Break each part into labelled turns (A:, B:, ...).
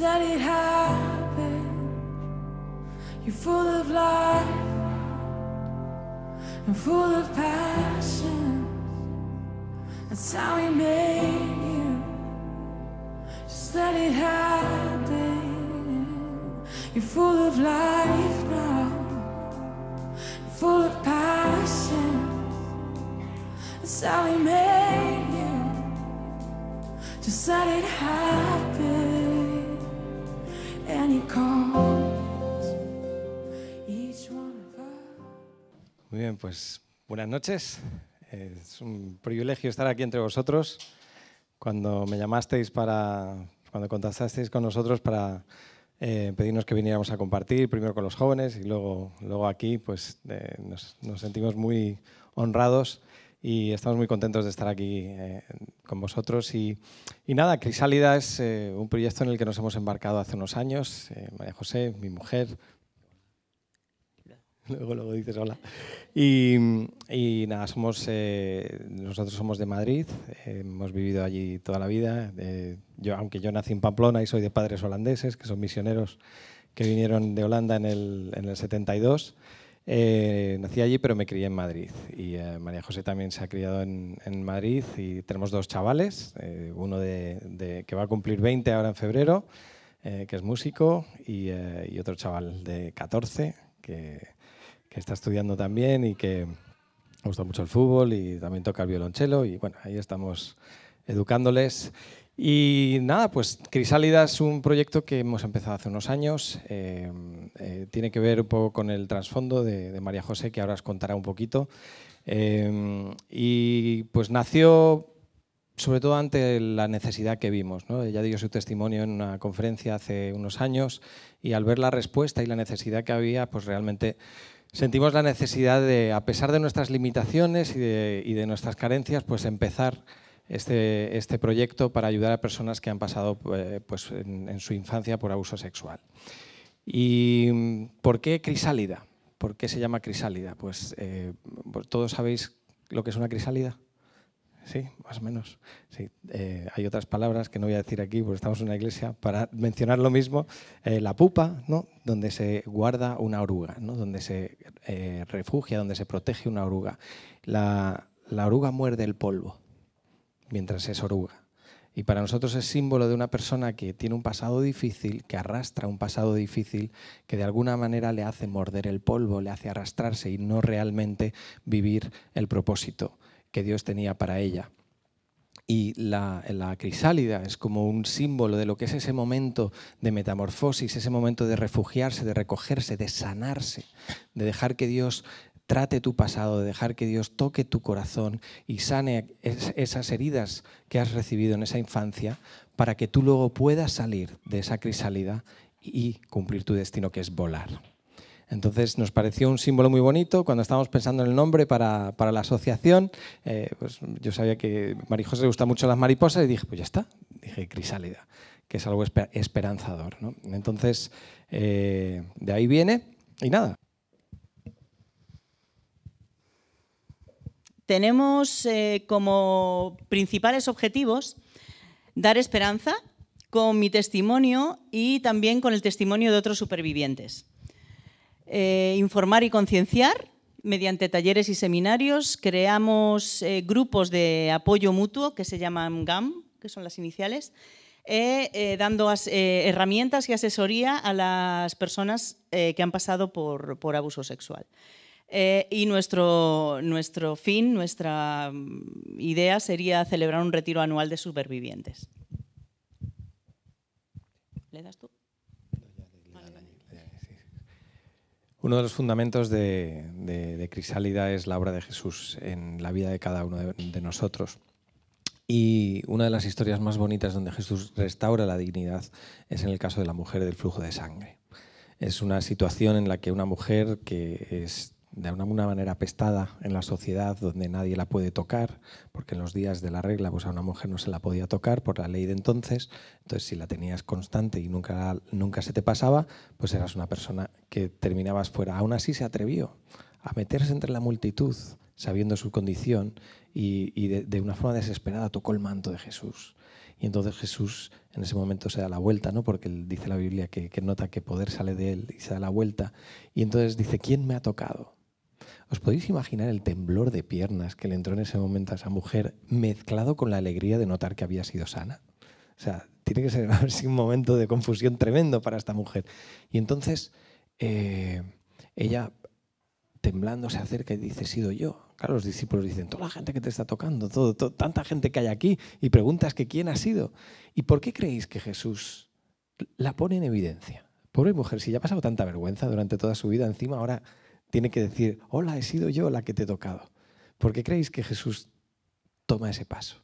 A: let it happen. You're full of life and full of passion. That's how we made you. Just let it happen. You're full of life now, full of passion. That's how we made you. Just let it happen. bien, pues buenas noches. Es un privilegio estar aquí entre vosotros. Cuando me llamasteis para, cuando contactasteis con nosotros para eh, pedirnos que viniéramos a compartir, primero con los jóvenes y luego, luego aquí, pues eh, nos, sentimos muy honrados y estamos muy contentos de estar aquí eh, con vosotros. Y, y, nada, Crisálida es un proyecto en el que nos hemos embarcado hace unos años. María José, mi mujer, luego, luego dices hola. Y, nada, somos, eh, nosotros somos de Madrid, eh, hemos vivido allí toda la vida. Eh, yo, aunque yo nací en Pamplona y soy de padres holandeses, que son misioneros que vinieron de Holanda en el, 72, nací allí pero me crié en Madrid. Y María José también se ha criado en, Madrid y tenemos dos chavales, uno de, que va a cumplir 20 ahora en febrero. que es músico, y, y, otro chaval de 14 que, que está estudiando también y que gusta mucho el fútbol y también toca el violonchelo y bueno, ahí estamos educándoles. Y nada, pues Crisálida es un proyecto que hemos empezado hace unos años. Eh, eh, tiene que ver un poco con el trasfondo de, María José, que ahora os contará un poquito. Eh, y pues nació sobre todo ante la necesidad que vimos. ¿no? Ella dio su testimonio en una conferencia hace unos años y al ver la respuesta y la necesidad que había, pues realmente sentimos la necesidad de, a pesar de nuestras limitaciones y de, nuestras carencias, pues empezar este, este, proyecto para ayudar a personas que han pasado eh, pues, en, su infancia por abuso sexual. ¿Y por qué crisálida? ¿Por qué se llama crisálida? Pues, eh, pues todos sabéis lo que es una crisálida. Sí, más o menos. Eh, hay otras palabras que no voy a decir aquí, porque estamos en una iglesia, para mencionar lo mismo. Eh, la pupa, ¿no? donde se guarda una oruga, ¿no? donde se eh, refugia, donde se protege una oruga. la oruga muerde el polvo mientras es oruga. Y para nosotros es símbolo de una persona que tiene un pasado difícil, que arrastra un pasado difícil, que de alguna manera le hace morder el polvo, le hace arrastrarse y no realmente vivir el propósito que Dios tenía para ella. Y la, crisálida es como un símbolo de lo que es ese momento de metamorfosis, ese momento de refugiarse, de recogerse, de sanarse, de dejar que Dios trate tu pasado, de dejar que Dios toque tu corazón y sane esas heridas que has recibido en esa infancia para que tú luego puedas salir de esa crisálida y cumplir tu destino que es volar. Entonces nos pareció un símbolo muy bonito. Cuando estábamos pensando en el nombre para, la asociación, eh, pues yo sabía que a le gusta mucho las mariposas y dije, pues ya está. Dije crisálida, que es algo esperanzador. Entonces, eh,
B: de ahí viene y nada. Tenemos eh, como principales objetivos dar esperanza con mi testimonio y también con el testimonio de otros supervivientes. Eh, informar y concienciar. Mediante talleres y seminarios creamos eh, grupos de apoyo mutuo que se llaman GAM, que son las iniciales, eh, dando herramientas y asesoría a las personas que han pasado por, abuso sexual. y nuestro, nuestro fin, nuestra mm, idea sería celebrar un retiro anual de supervivientes. ¿Le das tú?
A: Uno de los fundamentos de, Crisálida es la obra de Jesús en la vida de cada uno de, nosotros. Y una de las historias más bonitas donde Jesús restaura la dignidad es en el caso de la mujer del flujo de sangre. Es una situación en la que una mujer que es de una manera pestada en la sociedad donde nadie la puede tocar, porque en los días de la regla pues a una mujer no se la podía tocar por la ley de entonces, entonces si la tenías constante y nunca, nunca se te pasaba, pues eras una persona que terminabas fuera. Aún así se atrevió a meterse entre la multitud, sabiendo su condición, y, de, una forma desesperada tocó el manto de Jesús. Y entonces Jesús en ese momento se da la vuelta, ¿no? porque dice la Biblia que nota que poder sale de él y se da la vuelta. Y entonces dice, ¿quién me ha tocado? ¿Os podéis imaginar el temblor de piernas que le entró en ese momento a esa mujer, mezclado con la alegría de notar que había sido sana? O sea, tiene que ser un momento de confusión tremendo para esta mujer. Y entonces eh, ella, temblando, se acerca y dice, sido yo. Claro, los discípulos dicen, toda la gente que te está tocando, todo, tanta gente que hay aquí, y preguntas que quién ha sido. ¿Y por qué creéis que Jesús la pone en evidencia? Pobre mujer, si ya ha pasado tanta vergüenza durante toda su vida, encima ahora tiene que decir, hola, he sido yo la que te he tocado. ¿Por qué creéis que Jesús toma ese paso?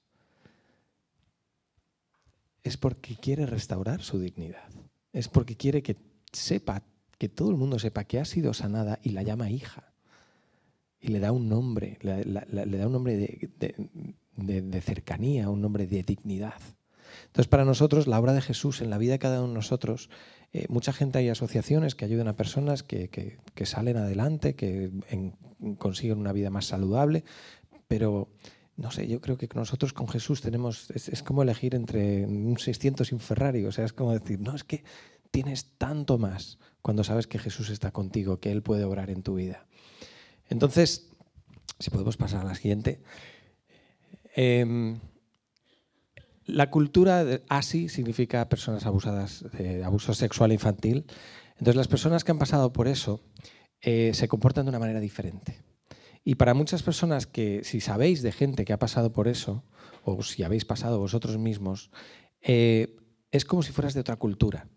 A: Es porque quiere restaurar su dignidad. Es porque quiere que sepa, que todo el mundo sepa que ha sido sanada y la llama hija. Y le da un nombre, le, da un nombre de cercanía, un nombre de dignidad. Entonces, para nosotros, la obra de Jesús en la vida de cada uno de nosotros, eh, mucha gente hay asociaciones que ayudan a personas que, salen adelante, que consiguen una vida más saludable, pero no sé, yo creo que nosotros con Jesús tenemos, es, como elegir entre un 600 sin Ferrari, o sea, es como decir, no, es que tienes tanto más cuando sabes que Jesús está contigo, que Él puede obrar en tu vida. Entonces, si podemos pasar a la siguiente. Em, la cultura así ASI significa personas abusadas de abuso sexual infantil. Entonces las personas que han pasado por eso eh, se comportan de una manera diferente. Y para muchas personas que, si sabéis de gente que ha pasado por eso, o si habéis pasado vosotros mismos, eh, es como si fueras de otra cultura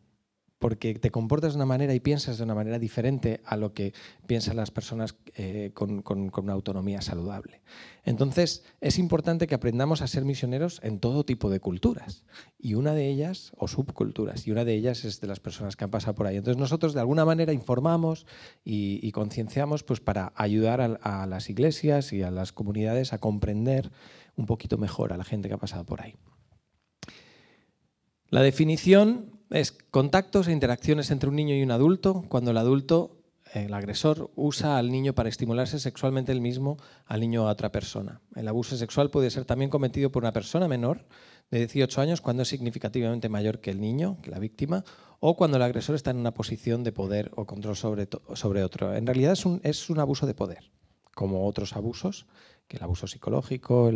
A: porque te comportas de una manera y piensas de una manera diferente a lo que piensan las personas eh, con, una autonomía saludable. Entonces, es importante que aprendamos a ser misioneros en todo tipo de culturas, y una de ellas, o subculturas, y una de ellas es de las personas que han pasado por ahí. Entonces, nosotros de alguna manera informamos y, concienciamos pues, para ayudar a las iglesias y a las comunidades a comprender un poquito mejor a la gente que ha pasado por ahí. La definición es contactos e interacciones entre un niño y un adulto cuando el adulto, el agresor, usa al niño para estimularse sexualmente el mismo al niño o a otra persona. El abuso sexual puede ser también cometido por una persona menor de 18 años cuando es significativamente mayor que el niño, que la víctima, o cuando el agresor está en una posición de poder o control sobre, sobre otro. En realidad un, es un abuso de poder, como otros abusos que el abuso psicológico,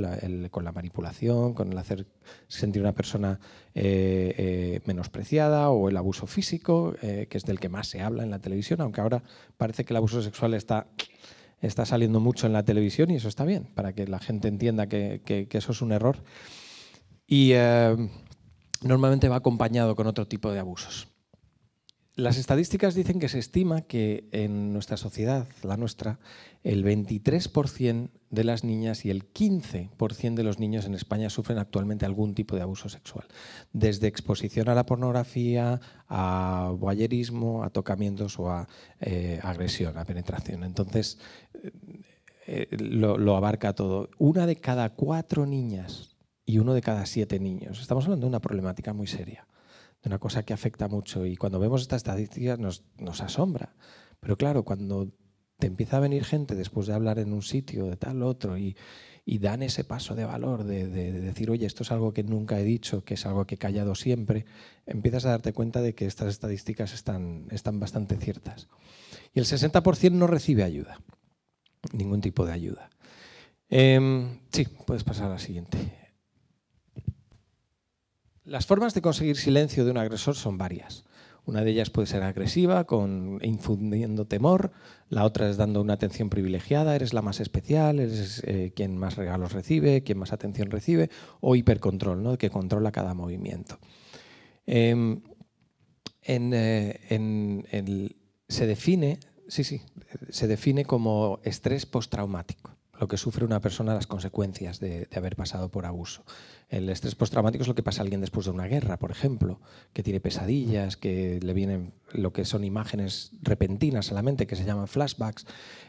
A: con la manipulación, con el hacer sentir una persona eh, eh, menospreciada o el abuso físico, eh, que es del que más se habla en la televisión, aunque ahora parece que el abuso sexual está, está saliendo mucho en la televisión y eso está bien, para que la gente entienda que eso es un error. Y normalmente va acompañado con otro tipo de abusos. Las estadísticas dicen que se estima que en nuestra sociedad, la nuestra, el 23% de las niñas y el 15% de los niños en España sufren actualmente algún tipo de abuso sexual, desde exposición a la pornografía, a voyerismo, a tocamientos o a eh, agresión, a penetración. Entonces, eh, eh, lo abarca todo. Una de cada cuatro niñas y uno de cada siete niños. Estamos hablando de una problemática muy seria una cosa que afecta mucho. Y cuando vemos estas estadísticas nos, asombra. Pero claro, cuando te empieza a venir gente después de hablar en un sitio, de tal otro, y, dan ese paso de valor, de, decir, oye, esto es algo que nunca he dicho, que es algo que he callado siempre, empiezas a darte cuenta de que estas estadísticas están, están bastante ciertas. Y el 60% no recibe ayuda, ningún tipo de ayuda. Em, sí, puedes pasar a la siguiente. Las formas de conseguir silencio de un agresor son varias. Una de ellas puede ser agresiva, con, infundiendo temor. La otra es dando una atención privilegiada, eres la más especial, eres eh, quien más regalos recibe, quien más atención recibe. O hipercontrol, ¿no? que controla cada movimiento. Em, eh, se define, sí, sí, se define como estrés postraumático que sufre una persona, las consecuencias de, haber pasado por abuso. El estrés postraumático es lo que pasa a alguien después de una guerra, por ejemplo, que tiene pesadillas, que le vienen lo que son imágenes repentinas a la mente, que se llaman flashbacks,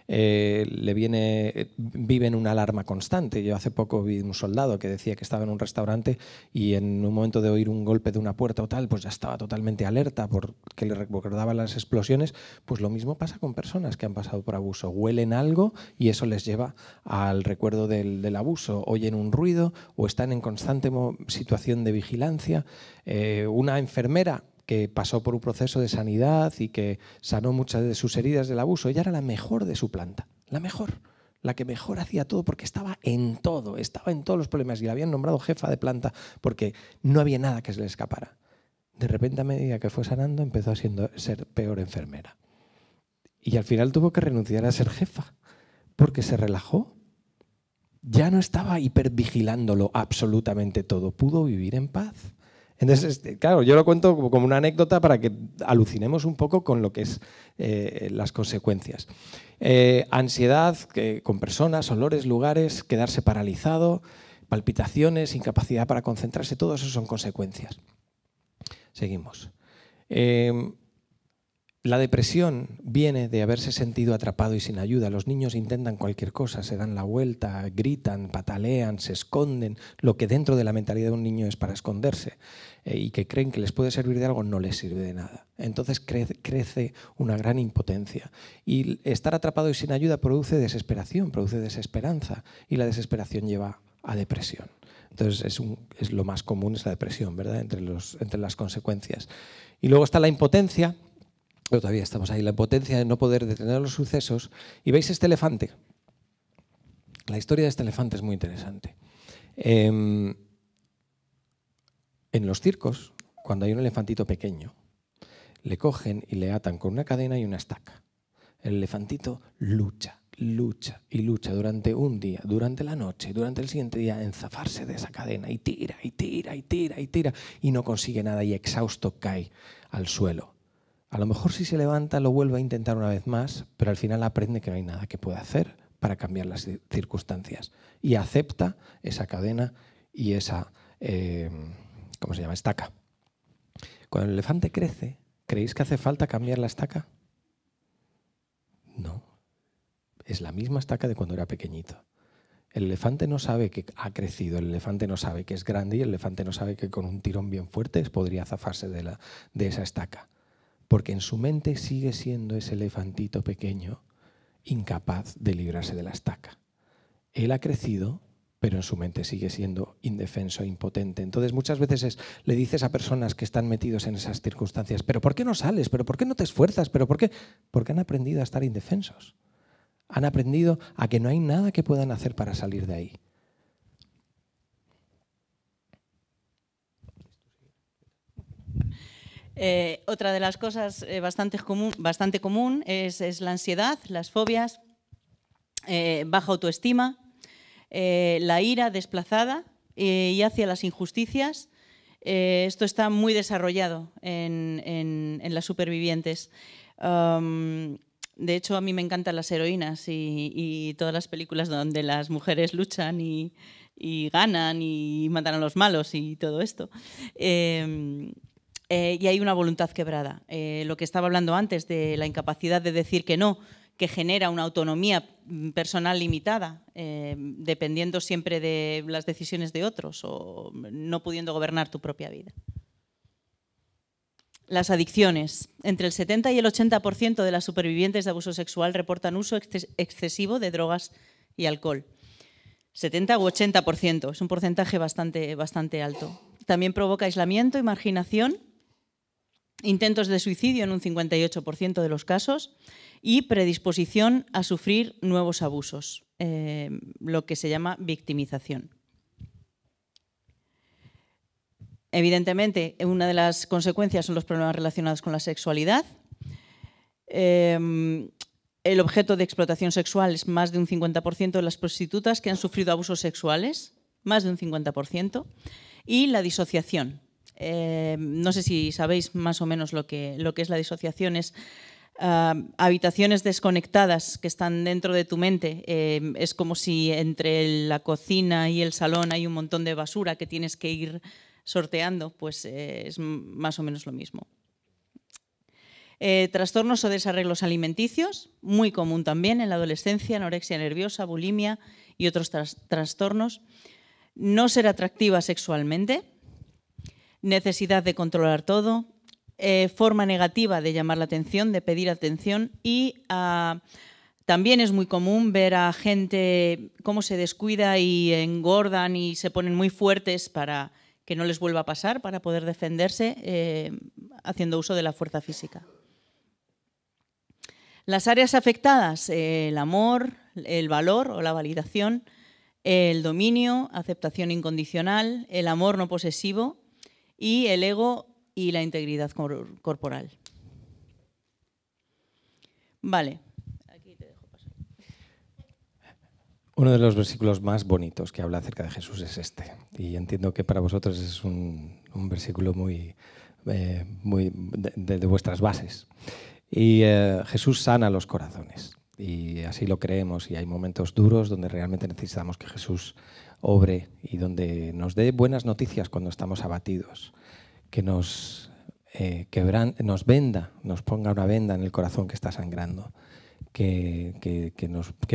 A: eh, le viene, vive en una alarma constante. Yo hace poco vi un soldado que decía que estaba en un restaurante y en un momento de oír un golpe de una puerta o tal, pues ya estaba totalmente alerta porque le recordaba las explosiones. Pues lo mismo pasa con personas que han pasado por abuso. Huelen algo y eso les lleva a al recuerdo del, abuso, oyen un ruido o están en constante situación de vigilancia. Eh, una enfermera que pasó por un proceso de sanidad y que sanó muchas de sus heridas del abuso, ella era la mejor de su planta, la mejor la que mejor hacía todo porque estaba en todo, estaba en todos los problemas y la habían nombrado jefa de planta porque no había nada que se le escapara. De repente a medida que fue sanando empezó a siendo, ser peor enfermera. Y al final tuvo que renunciar a ser jefa porque se relajó. Ya no estaba hipervigilándolo absolutamente todo. Pudo vivir en paz. Entonces, este, claro, yo lo cuento como una anécdota para que alucinemos un poco con lo que es eh, las consecuencias. Eh, ansiedad con personas, olores, lugares, quedarse paralizado, palpitaciones, incapacidad para concentrarse, todo eso son consecuencias. Seguimos. Eh, la depresión viene de haberse sentido atrapado y sin ayuda. Los niños intentan cualquier cosa, se dan la vuelta, gritan, patalean, se esconden. Lo que dentro de la mentalidad de un niño es para esconderse eh, y que creen que les puede servir de algo, no les sirve de nada. Entonces crece, una gran impotencia. Y estar atrapado y sin ayuda produce desesperación, produce desesperanza. Y la desesperación lleva a depresión. Entonces es, lo más común, es la depresión, ¿verdad? entre las consecuencias. Y luego está la impotencia todavía estamos ahí, la potencia de no poder detener los sucesos. Y veis este elefante. La historia de este elefante es muy interesante. Em, en los circos, cuando hay un elefantito pequeño, le cogen y le atan con una cadena y una estaca. El elefantito lucha, lucha y lucha durante un día, durante la noche, durante el siguiente día, en zafarse de esa cadena y tira y tira y tira y tira y no consigue nada y exhausto cae al suelo a lo mejor si se levanta lo vuelve a intentar una vez más, pero al final aprende que no hay nada que pueda hacer para cambiar las circunstancias y acepta esa cadena y esa, eh, ¿cómo se llama?, estaca. Cuando el elefante crece, ¿creéis que hace falta cambiar la estaca? No. Es la misma estaca de cuando era pequeñito. El elefante no sabe que ha crecido, el elefante no sabe que es grande y el elefante no sabe que con un tirón bien fuerte podría zafarse de esa estaca porque en su mente sigue siendo ese elefantito pequeño incapaz de librarse de la estaca. Él ha crecido, pero en su mente sigue siendo indefenso e impotente. Entonces muchas veces le dices a personas que están metidos en esas circunstancias, pero ¿por qué no sales? ¿Pero por qué no te esfuerzas? ¿Pero por qué? Porque han aprendido a estar indefensos. Han aprendido a que no hay nada que puedan hacer para salir de ahí.
B: Eh, otra de las cosas eh, bastante, común, es, la ansiedad, las fobias, eh, baja autoestima, la ira desplazada y hacia las injusticias. esto está muy desarrollado en, las supervivientes. Um, de hecho, a mí me encantan las heroínas y, todas las películas donde las mujeres luchan y, y, ganan y matan a los malos y todo esto. Em, eh, y hay una voluntad quebrada. Eh, lo que estaba hablando antes de la incapacidad de decir que no, que genera una autonomía mm, personal limitada, eh, dependiendo siempre de las decisiones de otros o no pudiendo gobernar tu propia vida. Las adicciones. Entre el 70 y el 80% de las supervivientes de abuso sexual reportan uso excesivo de drogas y alcohol. 70 u 80%, es un porcentaje bastante, bastante alto. También provoca aislamiento y marginación intentos de suicidio en un 58% de los casos y predisposición a sufrir nuevos abusos, eh, lo que se llama victimización. Evidentemente, una de las consecuencias son los problemas relacionados con la sexualidad. Eh, el objeto de explotación sexual es más de un 50% de las prostitutas que han sufrido abusos sexuales, más de un 50%, y la disociación, eh, no sé si sabéis más o menos lo que, lo que es la disociación, es ah, habitaciones desconectadas que están dentro de tu mente. Eh, es como si entre la cocina y el salón hay un montón de basura que tienes que ir sorteando, pues eh, es más o menos lo mismo. trastornos o desarreglos alimenticios, muy común también en la adolescencia, anorexia nerviosa, bulimia y otros trastornos. No ser atractiva sexualmente, necesidad de controlar todo, eh, forma negativa de llamar la atención, de pedir atención y ah, también es muy común ver a gente cómo se descuida y engordan y se ponen muy fuertes para que no les vuelva a pasar, para poder defenderse eh, haciendo uso de la fuerza física. Las áreas afectadas, eh, el amor, el valor o la validación, el dominio, aceptación incondicional, el amor no posesivo, y el ego y la integridad corporal. Vale.
A: Uno de los versículos más bonitos que habla acerca de Jesús es este. Y entiendo que para vosotros es un, versículo muy, eh, muy de, vuestras bases. Y eh, Jesús sana los corazones. Y así lo creemos. Y hay momentos duros donde realmente necesitamos que Jesús obre y donde nos dé buenas noticias cuando estamos abatidos, que nos, eh, quebran, nos venda, nos ponga una venda en el corazón que está sangrando, que,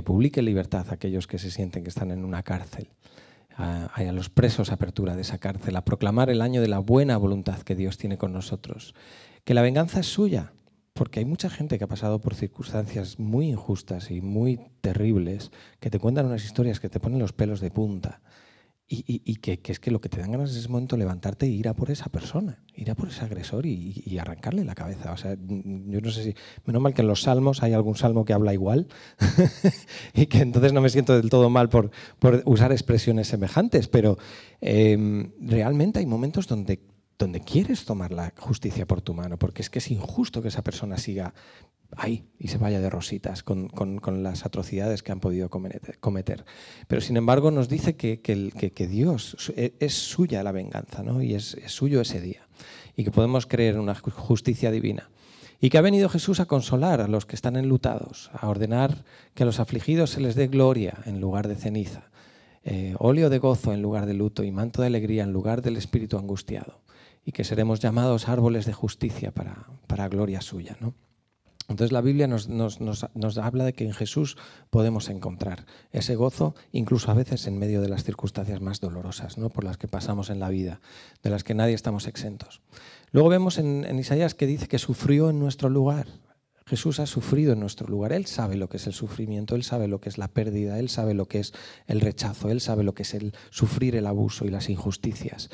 A: publique libertad a aquellos que se sienten que están en una cárcel, a, a, los presos apertura de esa cárcel, a proclamar el año de la buena voluntad que Dios tiene con nosotros, que la venganza es suya, porque hay mucha gente que ha pasado por circunstancias muy injustas y muy terribles, que te cuentan unas historias que te ponen los pelos de punta. Y, que, es que lo que te dan ganas es ese momento levantarte e ir a por esa persona, ir a por ese agresor y, arrancarle la cabeza. O sea, mm, yo no sé si. Menos mal que en los salmos hay algún salmo que habla igual y que entonces no me siento del todo mal por, por usar expresiones semejantes, pero em, realmente hay momentos donde donde quieres tomar la justicia por tu mano, porque es que es injusto que esa persona siga ahí y se vaya de rositas con, las atrocidades que han podido cometer. Pero sin embargo nos dice que, Dios e-, es, suya la venganza ¿no? y es, suyo ese día y que podemos creer en una justicia divina y que ha venido Jesús a consolar a los que están enlutados, a ordenar que a los afligidos se les dé gloria en lugar de ceniza, eh, óleo de gozo en lugar de luto y manto de alegría en lugar del espíritu angustiado y que seremos llamados árboles de justicia para, gloria suya. ¿no? Entonces la Biblia nos, habla de que en Jesús podemos encontrar ese gozo, incluso a veces en medio de las circunstancias más dolorosas, ¿no? por las que pasamos en la vida, de las que nadie estamos exentos. Luego vemos en, en Isaías que dice que sufrió en nuestro lugar. Jesús ha sufrido en nuestro lugar. Él sabe lo que es el sufrimiento, Él sabe lo que es la pérdida, Él sabe lo que es el rechazo, Él sabe lo que es el sufrir el abuso y las injusticias.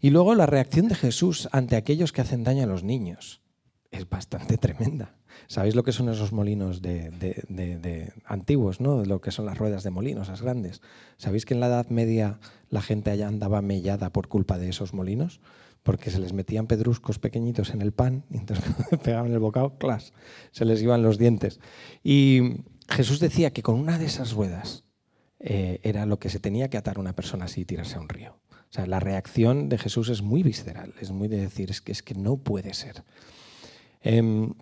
A: Y luego la reacción de Jesús ante aquellos que hacen daño a los niños es bastante tremenda. ¿Sabéis lo que son esos molinos de, de, antiguos, lo que son las ruedas de molinos, las grandes? ¿Sabéis que en la Edad Media la gente allá andaba mellada por culpa de esos molinos? Porque se les metían pedruscos pequeñitos en el pan y entonces pegaban el bocado, ¡clas! Se les iban los dientes. Y Jesús decía que con una de esas ruedas eh, era lo que se tenía que atar una persona así y tirarse a un río. O sea, la reacción de Jesús es muy visceral, es muy de decir, es que, es que no puede ser. Em,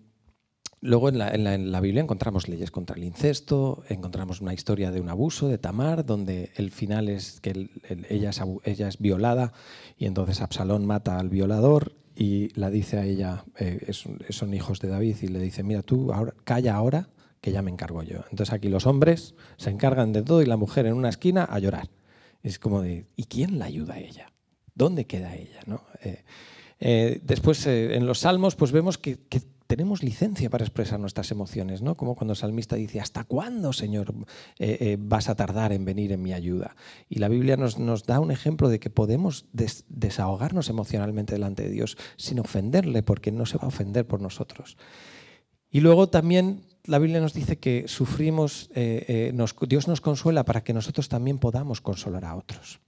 A: luego en la, Biblia encontramos leyes contra el incesto, encontramos una historia de un abuso de Tamar, donde el final es que ella, es, ella, es, violada y entonces Absalón mata al violador y la dice a ella, eh, son hijos de David, y le dice, mira tú, ahora, calla ahora que ya me encargo yo. Entonces aquí los hombres se encargan de todo y la mujer en una esquina a llorar es como de, ¿y quién la ayuda a ella? ¿Dónde queda ella? ¿no? Eh, eh, después, eh, en los salmos, pues vemos que, tenemos licencia para expresar nuestras emociones, ¿no? Como cuando el salmista dice, ¿hasta cuándo, Señor, vas a tardar en venir en mi ayuda? Y la Biblia nos, nos da un ejemplo de que podemos desahogarnos emocionalmente delante de Dios sin ofenderle, porque no se va a ofender por nosotros. Y luego también la Biblia nos dice que sufrimos, eh, eh, Dios nos consuela para que nosotros también podamos consolar a otros.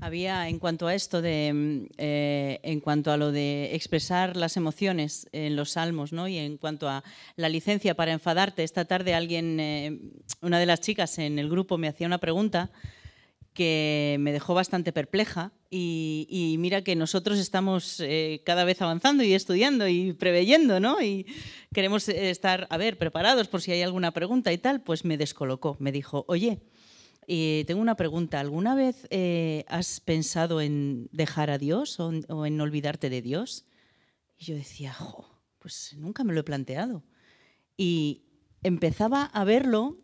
B: Había en cuanto a esto de, mm, eh, en cuanto a lo de expresar las emociones en los salmos, ¿no? Y en cuanto a la licencia para enfadarte, esta tarde alguien, una de las chicas en el grupo me hacía una pregunta que me dejó bastante perpleja y, mira que nosotros estamos eh, cada vez avanzando y estudiando y preveyendo, ¿no? Y queremos eh, estar, a ver, preparados por si hay alguna pregunta y tal, pues me descolocó, me dijo, oye, eh, tengo una pregunta, ¿alguna vez has pensado en dejar a Dios o, o, en olvidarte de Dios? Y yo decía, jo, pues nunca me lo he planteado. Y empezaba a verlo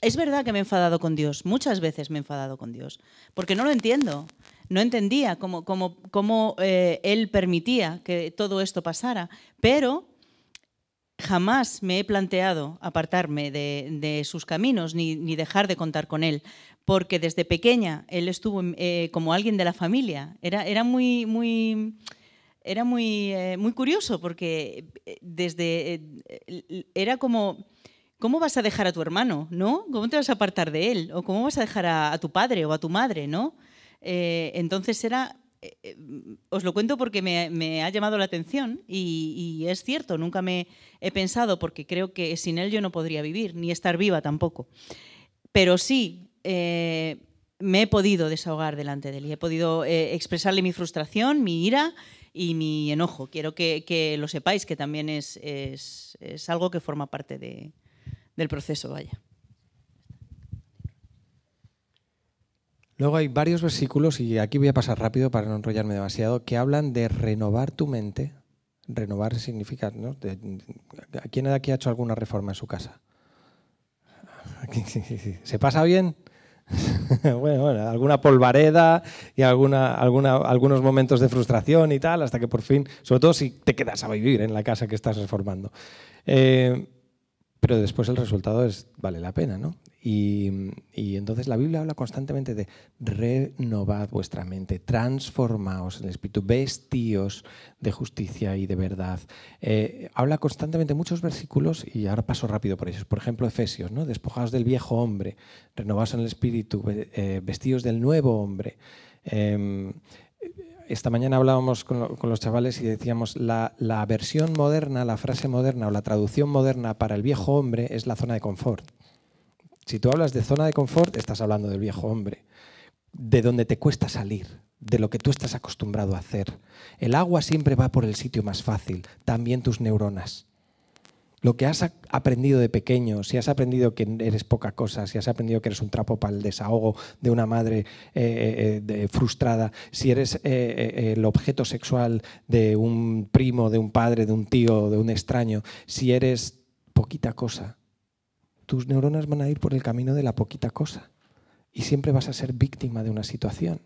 B: es verdad que me he enfadado con Dios, muchas veces me he enfadado con Dios, porque no lo entiendo. No entendía cómo, eh, Él permitía que todo esto pasara, pero jamás me he planteado apartarme de, sus caminos ni, dejar de contar con Él, porque desde pequeña Él estuvo eh, como alguien de la familia. Era, muy... era muy, eh, muy curioso porque desde era como ¿cómo vas a dejar a tu hermano? ¿No? ¿Cómo te vas a apartar de él? ¿O cómo vas a dejar a, tu padre o a tu madre? ¿No? Eh, entonces era... Eh, eh, os lo cuento porque me, ha llamado la atención y, es cierto, nunca me he pensado porque creo que sin él yo no podría vivir, ni estar viva tampoco. Pero sí, me he podido desahogar delante de él y he podido expresarle mi frustración, mi ira y mi enojo. Quiero que, lo sepáis, que también es, es algo que forma parte de, del proceso, vaya.
A: Luego hay varios versículos, y aquí voy a pasar rápido para no enrollarme demasiado, que hablan de renovar tu mente. Renovar significa, ¿no? ¿A quién de aquí ha hecho alguna reforma en su casa? ¿Se pasa bien? bueno, alguna polvareda y alguna, algunos momentos de frustración y tal, hasta que por fin, sobre todo si te quedas a vivir en la casa que estás reformando. Eh, pero después el resultado es, vale la pena, ¿no? Y, entonces la Biblia habla constantemente de renovad vuestra mente, transformaos en el espíritu, vestíos de justicia y de verdad. Eh, habla constantemente muchos versículos y ahora paso rápido por ellos. Por ejemplo, Efesios, ¿no? despojados del viejo hombre, renovados en el espíritu, eh, vestidos del nuevo hombre. Em, esta mañana hablábamos con, los chavales y decíamos, la versión moderna, la frase moderna o la traducción moderna para el viejo hombre es la zona de confort. Si tú hablas de zona de confort, estás hablando del viejo hombre, de donde te cuesta salir, de lo que tú estás acostumbrado a hacer. El agua siempre va por el sitio más fácil, también tus neuronas lo que has aprendido de pequeño, si has aprendido que eres poca cosa, si has aprendido que eres un trapo para el desahogo de una madre eh, eh, eh, frustrada, si eres el objeto sexual de un primo, de un padre, de un tío, de un extraño, si eres poquita cosa, tus neuronas van a ir por el camino de la poquita cosa y siempre vas a ser víctima de una situación.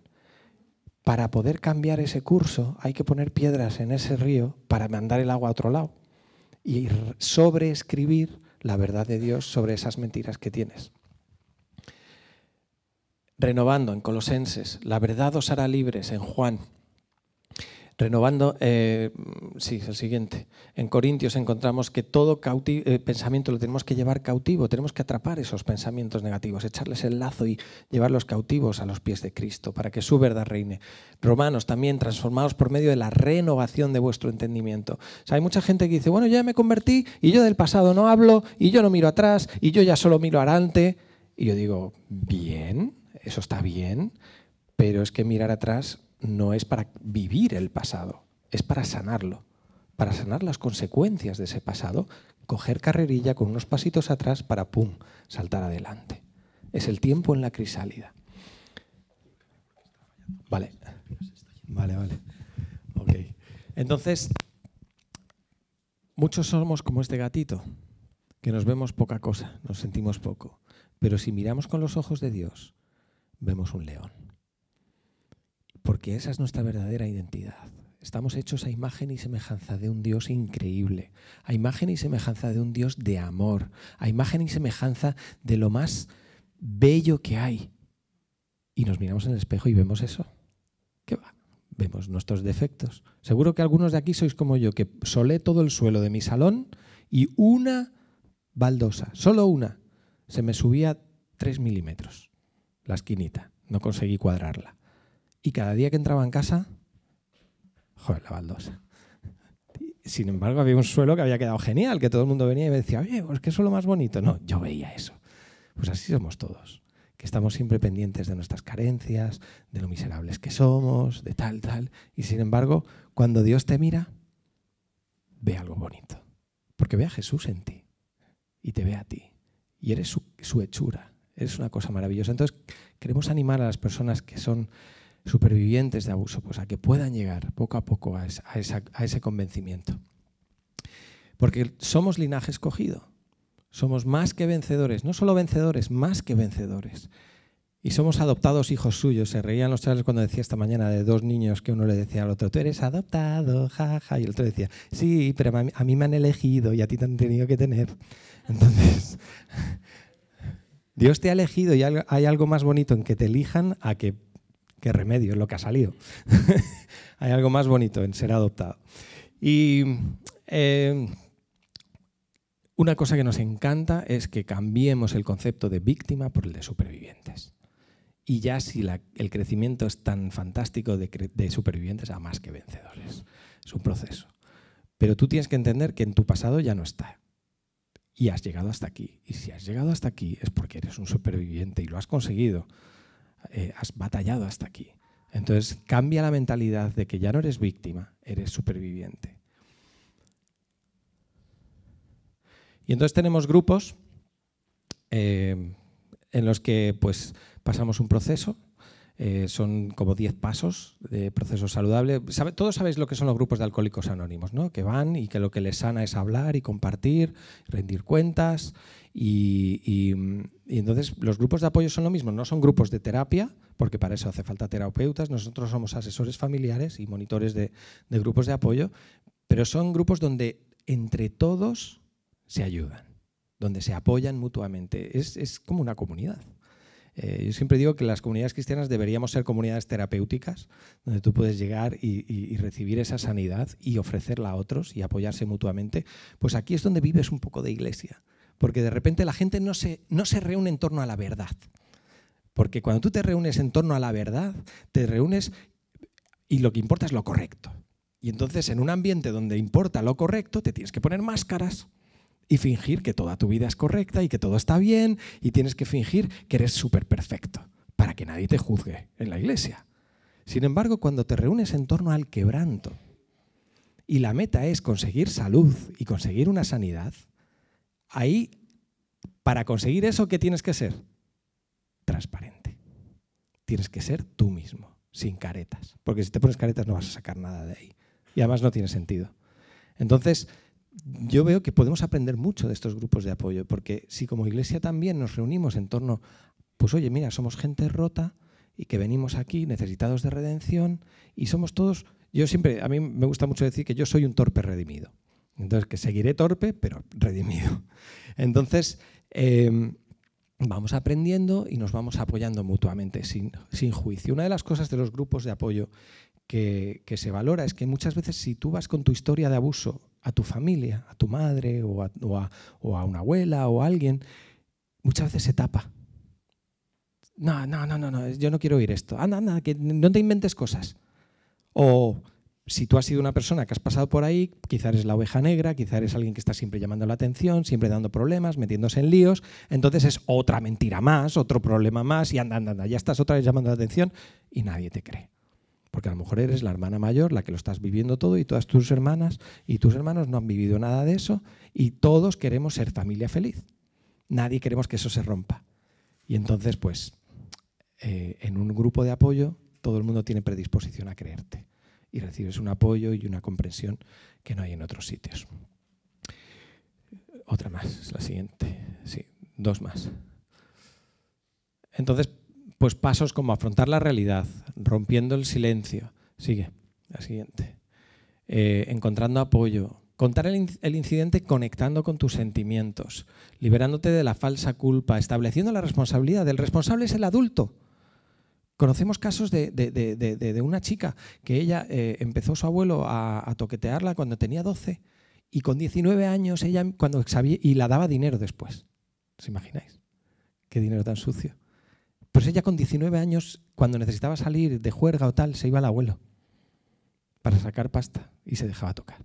A: Para poder cambiar ese curso hay que poner piedras en ese río para mandar el agua a otro lado y sobreescribir la verdad de Dios sobre esas mentiras que tienes. Renovando en Colosenses, la verdad os hará libres en Juan Renovando, eh, sí, es el siguiente. En Corintios encontramos que todo eh, pensamiento lo tenemos que llevar cautivo, tenemos que atrapar esos pensamientos negativos, echarles el lazo y llevarlos cautivos a los pies de Cristo para que su verdad reine. Romanos también, transformados por medio de la renovación de vuestro entendimiento. hay mucha gente que dice, bueno, ya me convertí y yo del pasado no hablo y yo no miro atrás y yo ya solo miro adelante. Y yo digo, bien, eso está bien, pero es que mirar atrás no es para vivir el pasado, es para sanarlo, para sanar las consecuencias de ese pasado, coger carrerilla con unos pasitos atrás para, ¡pum!, saltar adelante. Es el tiempo en la crisálida. Vale, vale, vale. Ok. Entonces, muchos somos como este gatito, que nos vemos poca cosa, nos sentimos poco. Pero si miramos con los ojos de Dios, vemos un león porque esa es nuestra verdadera identidad. Estamos hechos a imagen y semejanza de un Dios increíble, a imagen y semejanza de un Dios de amor, a imagen y semejanza de lo más bello que hay. Y nos miramos en el espejo y vemos eso. ¿Qué va? Vemos nuestros defectos. Seguro que algunos de aquí sois como yo, que solé todo el suelo de mi salón y una baldosa, solo una, se me subía 3 milímetros, la esquinita. No conseguí cuadrarla. Y cada día que entraba en casa, joder, la baldosa. Sin embargo, había un suelo que había quedado genial, que todo el mundo venía y decía, oye, pues qué suelo más bonito. No, yo veía eso. Pues así somos todos, que estamos siempre pendientes de nuestras carencias, de lo miserables que somos, de tal, tal. Y sin embargo, cuando Dios te mira, ve algo bonito. Porque ve a Jesús en ti y te ve a ti. Y eres su, su hechura, eres una cosa maravillosa. Entonces, queremos animar a las personas que son supervivientes de abuso, pues a que puedan llegar poco a poco a, ese convencimiento. Porque somos linaje escogido, somos más que vencedores, no solo vencedores, más que vencedores. Y somos adoptados hijos suyos. Se reían los chavales cuando decía esta mañana de dos niños que uno le decía al otro, tú eres adoptado, jaja, y el otro decía, sí, pero a mí me han elegido y a ti te han tenido que tener. Entonces, Dios te ha elegido y hay algo más bonito en que te elijan a que qué remedio, es lo que ha salido. Hay algo más bonito en ser adoptado. Y eh, una cosa que nos encanta es que cambiemos el concepto de víctima por el de supervivientes. Y ya si el crecimiento es tan fantástico de supervivientes a más que vencedores. Es un proceso. Pero tú tienes que entender que en tu pasado ya no está. Y has llegado hasta aquí. Y si has llegado hasta aquí es porque eres un superviviente y lo has conseguido. Eh, has batallado hasta aquí. Entonces cambia la mentalidad de que ya no eres víctima, eres superviviente. Y entonces tenemos grupos eh, en los que pues, pasamos un proceso eh, son como 10 pasos de proceso saludable. todos sabéis lo que son los grupos de alcohólicos anónimos, ¿no? que van y que lo que les sana es hablar y compartir, rendir cuentas. Y, entonces los grupos de apoyo son lo mismo, no son grupos de terapia, porque para eso hace falta terapeutas, nosotros somos asesores familiares y monitores de, grupos de apoyo, pero son grupos donde entre todos se ayudan, donde se apoyan mutuamente. es como una comunidad. Eh, yo siempre digo que las comunidades cristianas deberíamos ser comunidades terapéuticas, donde tú puedes llegar y, recibir esa sanidad y ofrecerla a otros y apoyarse mutuamente. Pues aquí es donde vives un poco de iglesia, porque de repente la gente no se, no se reúne en torno a la verdad. Porque cuando tú te reúnes en torno a la verdad, te reúnes y lo que importa es lo correcto. Y entonces en un ambiente donde importa lo correcto, te tienes que poner máscaras y fingir que toda tu vida es correcta y que todo está bien y tienes que fingir que eres súper perfecto para que nadie te juzgue en la iglesia. Sin embargo, cuando te reúnes en torno al quebranto y la meta es conseguir salud y conseguir una sanidad, ahí, para conseguir eso, ¿qué tienes que ser? Transparente. Tienes que ser tú mismo, sin caretas. Porque si te pones caretas no vas a sacar nada de ahí. Y además no tiene sentido. Entonces, yo veo que podemos aprender mucho de estos grupos de apoyo, porque si como iglesia también nos reunimos en torno, pues oye, mira, somos gente rota y que venimos aquí necesitados de redención y somos todos, yo siempre, a mí me gusta mucho decir que yo soy un torpe redimido. Entonces, que seguiré torpe, pero redimido. Entonces, eh, vamos aprendiendo y nos vamos apoyando mutuamente, sin, juicio. Una de las cosas de los grupos de apoyo que, que se valora es que muchas veces si tú vas con tu historia de abuso a tu familia, a tu madre o a, una abuela o a alguien, muchas veces se tapa. No, no, no, no, no, yo no quiero oír esto. Anda, ah, anda, que no te inventes cosas. O si tú has sido una persona que has pasado por ahí, quizá eres la oveja negra, quizá eres alguien que está siempre llamando la atención, siempre dando problemas, metiéndose en líos, entonces es otra mentira más, otro problema más y anda, anda, anda, ya estás otra vez llamando la atención y nadie te cree porque a lo mejor eres la hermana mayor, la que lo estás viviendo todo y todas tus hermanas y tus hermanos no han vivido nada de eso y todos queremos ser familia feliz. Nadie queremos que eso se rompa. Y entonces, pues, eh, en un grupo de apoyo todo el mundo tiene predisposición a creerte y recibes un apoyo y una comprensión que no hay en otros sitios. Otra más, la siguiente. Sí, dos más. Entonces, pues pasos como afrontar la realidad, rompiendo el silencio. Sigue, la siguiente. Eh, encontrando apoyo. Contar el, incidente conectando con tus sentimientos, liberándote de la falsa culpa, estableciendo la responsabilidad. El responsable es el adulto. Conocemos casos de, una chica que ella eh, empezó su abuelo a, toquetearla cuando tenía 12 y con 19 años ella cuando y la daba dinero después. ¿Os imagináis? Qué dinero tan sucio. Pues ella con 19 años, cuando necesitaba salir de juerga o tal, se iba al abuelo para sacar pasta y se dejaba tocar.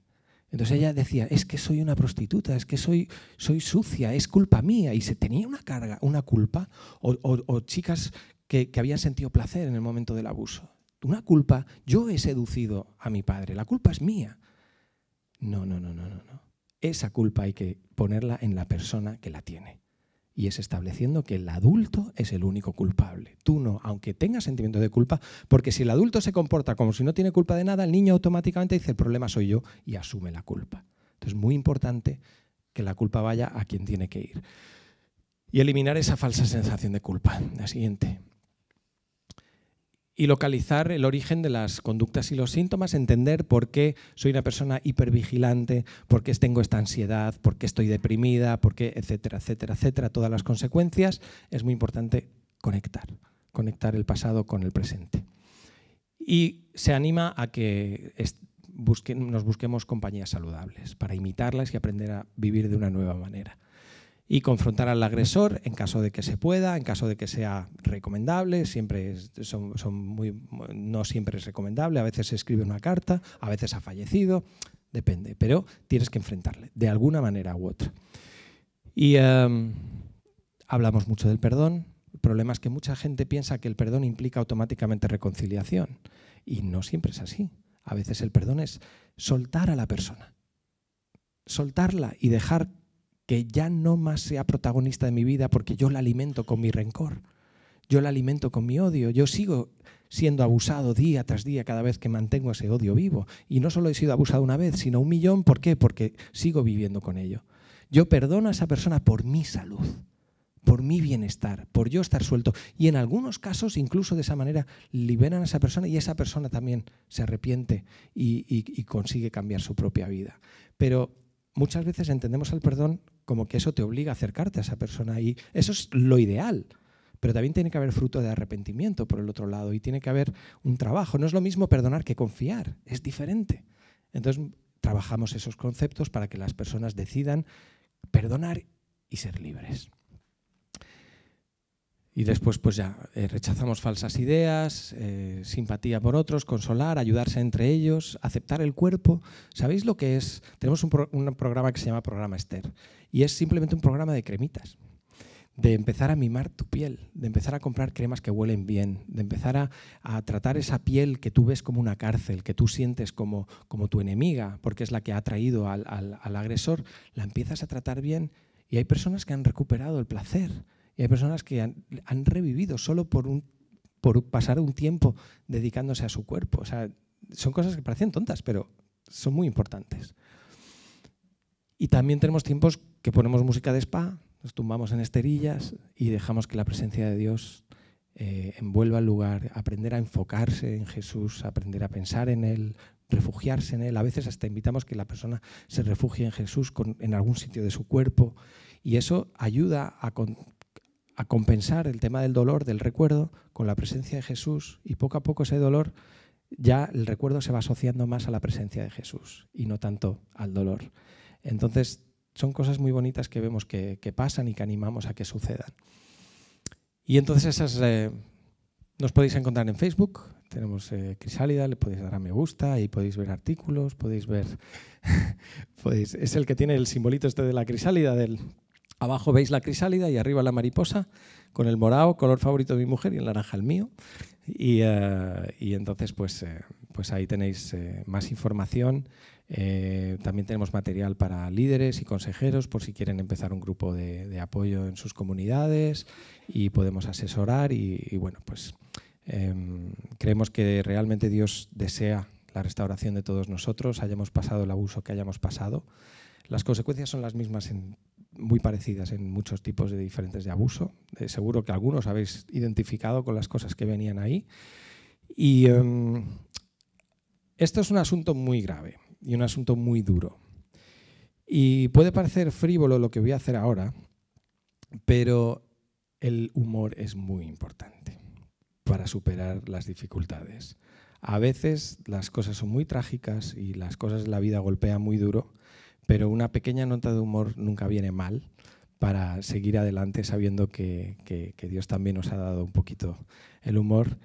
A: Entonces ella decía, es que soy una prostituta, es que soy, soy sucia, es culpa mía. Y se tenía una carga, una culpa, o, chicas que, que habían sentido placer en el momento del abuso. Una culpa, yo he seducido a mi padre, la culpa es mía. No, no, no, no, no. Esa culpa hay que ponerla en la persona que la tiene. Y es estableciendo que el adulto es el único culpable. Tú no, aunque tengas sentimiento de culpa, porque si el adulto se comporta como si no tiene culpa de nada, el niño automáticamente dice el problema soy yo y asume la culpa. Entonces es muy importante que la culpa vaya a quien tiene que ir. Y eliminar esa falsa sensación de culpa. La siguiente y localizar el origen de las conductas y los síntomas, entender por qué soy una persona hipervigilante, por qué tengo esta ansiedad, por qué estoy deprimida, por qué, etcétera, etcétera, etcétera, todas las consecuencias, es muy importante conectar, conectar el pasado con el presente. Y se anima a que nos busquemos compañías saludables para imitarlas y aprender a vivir de una nueva manera y confrontar al agresor en caso de que se pueda, en caso de que sea recomendable, siempre son, muy, no siempre es recomendable, a veces se escribe una carta, a veces ha fallecido, depende, pero tienes que enfrentarle de alguna manera u otra. Y em, hablamos mucho del perdón, el problema es que mucha gente piensa que el perdón implica automáticamente reconciliación y no siempre es así. A veces el perdón es soltar a la persona, soltarla y dejar que ya no más sea protagonista de mi vida porque yo la alimento con mi rencor, yo la alimento con mi odio, yo sigo siendo abusado día tras día cada vez que mantengo ese odio vivo. Y no solo he sido abusado una vez, sino un millón, ¿por qué? Porque sigo viviendo con ello. Yo perdono a esa persona por mi salud, por mi bienestar, por yo estar suelto. Y en algunos casos, incluso de esa manera, liberan a esa persona y esa persona también se arrepiente y, consigue cambiar su propia vida. Pero muchas veces entendemos al perdón como que eso te obliga a acercarte a esa persona y eso es lo ideal. Pero también tiene que haber fruto de arrepentimiento por el otro lado y tiene que haber un trabajo. No es lo mismo perdonar que confiar, es diferente. Entonces trabajamos esos conceptos para que las personas decidan perdonar y ser libres. Y después, pues ya, eh, rechazamos falsas ideas, eh, simpatía por otros, consolar, ayudarse entre ellos, aceptar el cuerpo. ¿Sabéis lo que es? Tenemos un, programa que se llama Programa Esther y es simplemente un programa de cremitas, de empezar a mimar tu piel, de empezar a comprar cremas que huelen bien, de empezar a, tratar esa piel que tú ves como una cárcel, que tú sientes como, tu enemiga, porque es la que ha traído al agresor, la empiezas a tratar bien y hay personas que han recuperado el placer y hay personas que han, revivido solo por, un, por pasar un tiempo dedicándose a su cuerpo. O sea, son cosas que parecen tontas, pero son muy importantes. Y también tenemos tiempos que ponemos música de spa, nos tumbamos en esterillas y dejamos que la presencia de Dios eh, envuelva el lugar, aprender a enfocarse en Jesús, aprender a pensar en Él, refugiarse en Él. A veces hasta invitamos que la persona se refugie en Jesús con, en algún sitio de su cuerpo y eso ayuda a, a compensar el tema del dolor, del recuerdo, con la presencia de Jesús y poco a poco ese dolor ya el recuerdo se va asociando más a la presencia de Jesús y no tanto al dolor. Entonces, son cosas muy bonitas que vemos que, pasan y que animamos a que sucedan. Y entonces esas eh, nos podéis encontrar en Facebook, tenemos eh, Crisálida, le podéis dar a me gusta, ahí podéis ver artículos, podéis ver... es el que tiene el simbolito este de la crisálida, del, Abajo veis la crisálida y arriba la mariposa, con el morado, color favorito de mi mujer, y el naranja el mío. Y, eh, entonces, pues, eh, pues ahí tenéis eh, más información. también tenemos material para líderes y consejeros por si quieren empezar un grupo de, apoyo en sus comunidades y podemos asesorar. Y, bueno, pues em, creemos que realmente Dios desea la restauración de todos nosotros, hayamos pasado el abuso que hayamos pasado. Las consecuencias son las mismas en muy parecidas en muchos tipos de diferentes de abuso. de eh, seguro que algunos habéis identificado con las cosas que venían ahí. Y em, esto es un asunto muy grave y un asunto muy duro. Y puede parecer frívolo lo que voy a hacer ahora, pero el humor es muy importante para superar las dificultades. A veces las cosas son muy trágicas y las cosas de la vida golpean muy duro pero una pequeña nota de humor nunca viene mal para seguir adelante sabiendo que, Dios también nos ha dado un poquito el humor.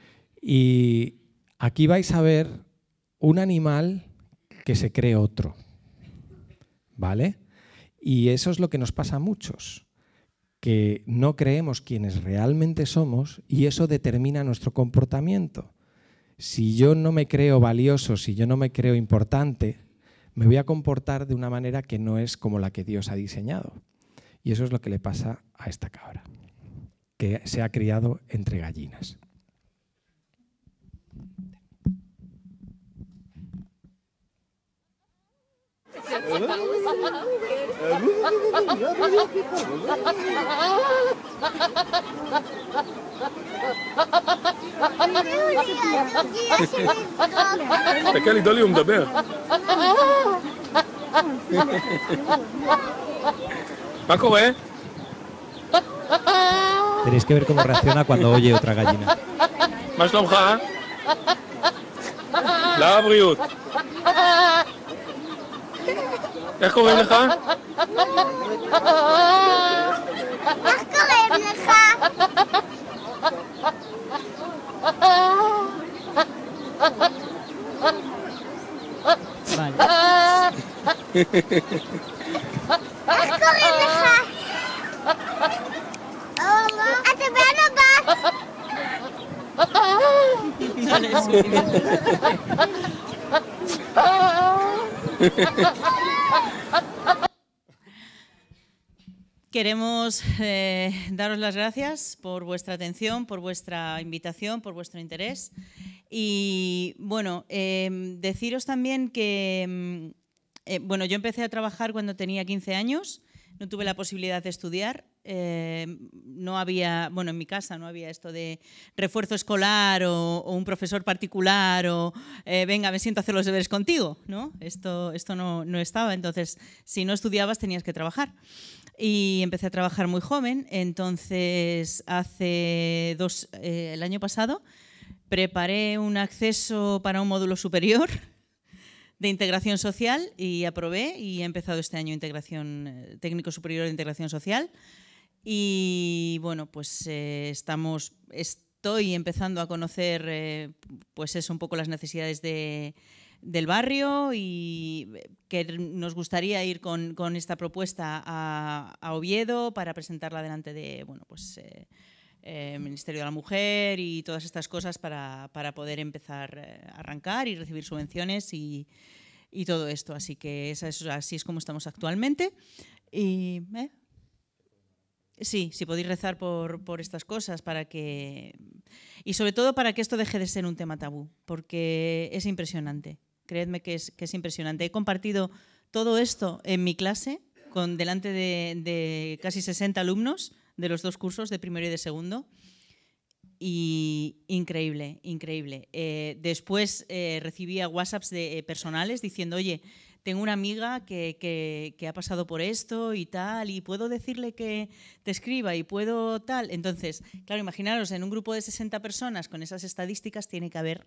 A: Y aquí vais a ver un animal que se cree otro, ¿vale? Y eso es lo que nos pasa a muchos, que no creemos quienes realmente somos y eso determina nuestro comportamiento. Si yo no me creo valioso, si yo no me creo importante, me voy a comportar de una manera que no es como la que Dios ha diseñado. Y eso es lo que le pasa a esta cabra, que se ha criado entre gallinas. Paco, ¿eh? Tenéis que ver cómo reacciona cuando oye otra gallina.
B: Más lonja. La abriut. ¿Es joven, Queremos eh, daros las gracias por vuestra atención, por vuestra invitación, por vuestro interés. Y bueno, em, deciros también que em, eh, bueno, yo empecé a trabajar cuando tenía 15 años, no tuve la posibilidad de estudiar, eh, no había, bueno, en mi casa no había esto de refuerzo escolar o, un profesor particular o eh, venga, me siento a hacer los deberes contigo, ¿no? Esto, no, estaba, entonces si no estudiabas tenías que trabajar. Y empecé a trabajar muy joven, entonces hace dos, el año pasado preparé un acceso para un módulo superior de integración social y aprobé y he empezado este año integración eh, técnico superior de integración social. Y bueno, pues eh, estamos, estoy empezando a conocer eh, pues eso, un poco las necesidades del barrio y que nos gustaría ir con, esta propuesta a, Oviedo para presentarla delante de, bueno, pues eh, Ministerio de la Mujer y todas estas cosas para, poder empezar eh, a arrancar y recibir subvenciones y, todo esto. Así que es, así es como estamos actualmente. Y, ¿eh? Sí, si podéis rezar por, estas cosas para que... Y sobre todo para que esto deje de ser un tema tabú, porque es impresionante. Creedme que es, que es impresionante. He compartido todo esto en mi clase, con delante de, de casi 60 alumnos, de los dos cursos, de primero y de segundo. Y increíble, increíble. Eh, después eh, recibía WhatsApps de, eh, personales diciendo, oye, tengo una amiga que, que, ha pasado por esto y tal, y puedo decirle que te escriba y puedo tal. Entonces, claro, imaginaros, en un grupo de 60 personas con esas estadísticas tiene que haber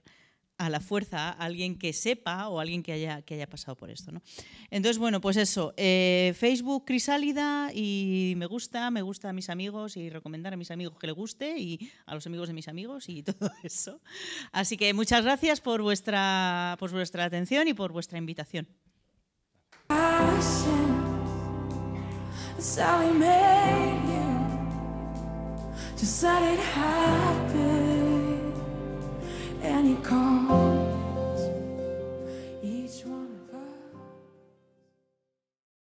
B: a la fuerza alguien que sepa o alguien que haya, que haya pasado por esto. ¿no? Entonces, bueno, pues eso, eh, Facebook Crisálida y me gusta, me gusta a mis amigos y recomendar a mis amigos que le guste y a los amigos de mis amigos y todo eso. Así que muchas gracias por vuestra, por vuestra atención y por vuestra invitación.
A: and he called.